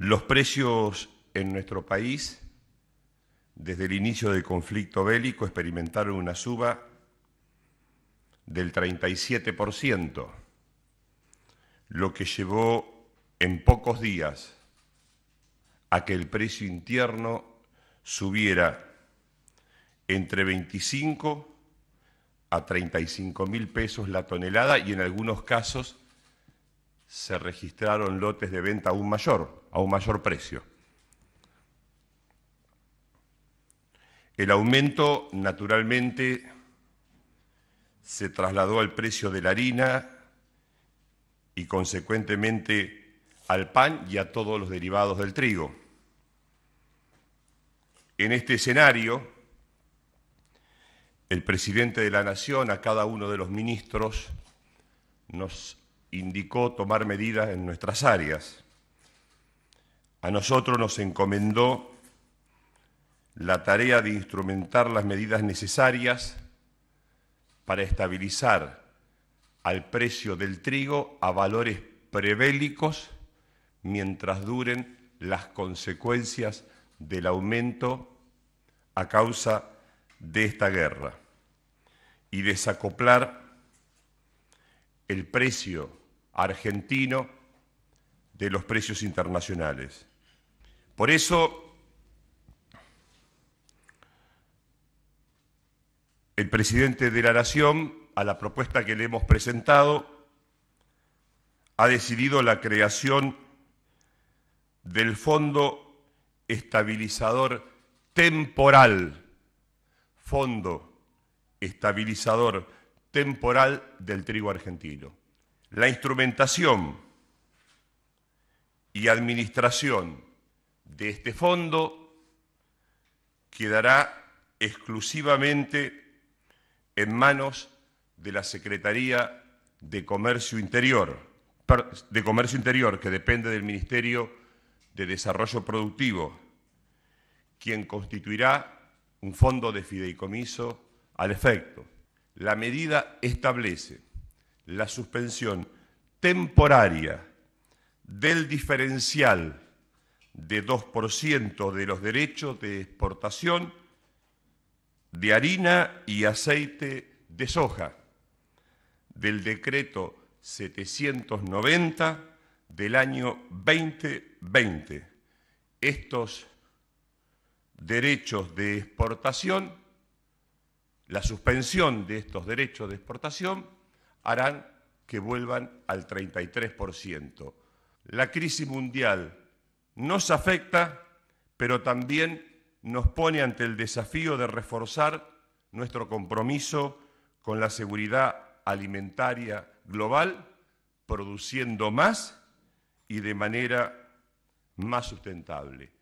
Los precios en nuestro país, desde el inicio del conflicto bélico, experimentaron una suba del 37%, lo que llevó en pocos días a que el precio interno subiera entre 25 a 35 mil pesos la tonelada y en algunos casos se registraron lotes de venta aún mayor, a un mayor precio. El aumento, naturalmente, se trasladó al precio de la harina y, consecuentemente, al pan y a todos los derivados del trigo. En este escenario, el presidente de la Nación, a cada uno de los ministros, nos indicó tomar medidas en nuestras áreas. A nosotros nos encomendó la tarea de instrumentar las medidas necesarias para estabilizar al precio del trigo a valores prebélicos mientras duren las consecuencias del aumento a causa de esta guerra y desacoplar el precio argentino de los precios internacionales. Por eso, el presidente de la Nación, a la propuesta que le hemos presentado, ha decidido la creación del Fondo Estabilizador Temporal, Fondo Estabilizador Temporal del Trigo Argentino la instrumentación y administración de este fondo quedará exclusivamente en manos de la Secretaría de Comercio Interior, de Comercio Interior que depende del Ministerio de Desarrollo Productivo, quien constituirá un fondo de fideicomiso al efecto. La medida establece la suspensión temporaria del diferencial de 2% de los derechos de exportación de harina y aceite de soja del decreto 790 del año 2020. Estos derechos de exportación, la suspensión de estos derechos de exportación harán que vuelvan al 33%. La crisis mundial nos afecta, pero también nos pone ante el desafío de reforzar nuestro compromiso con la seguridad alimentaria global, produciendo más y de manera más sustentable.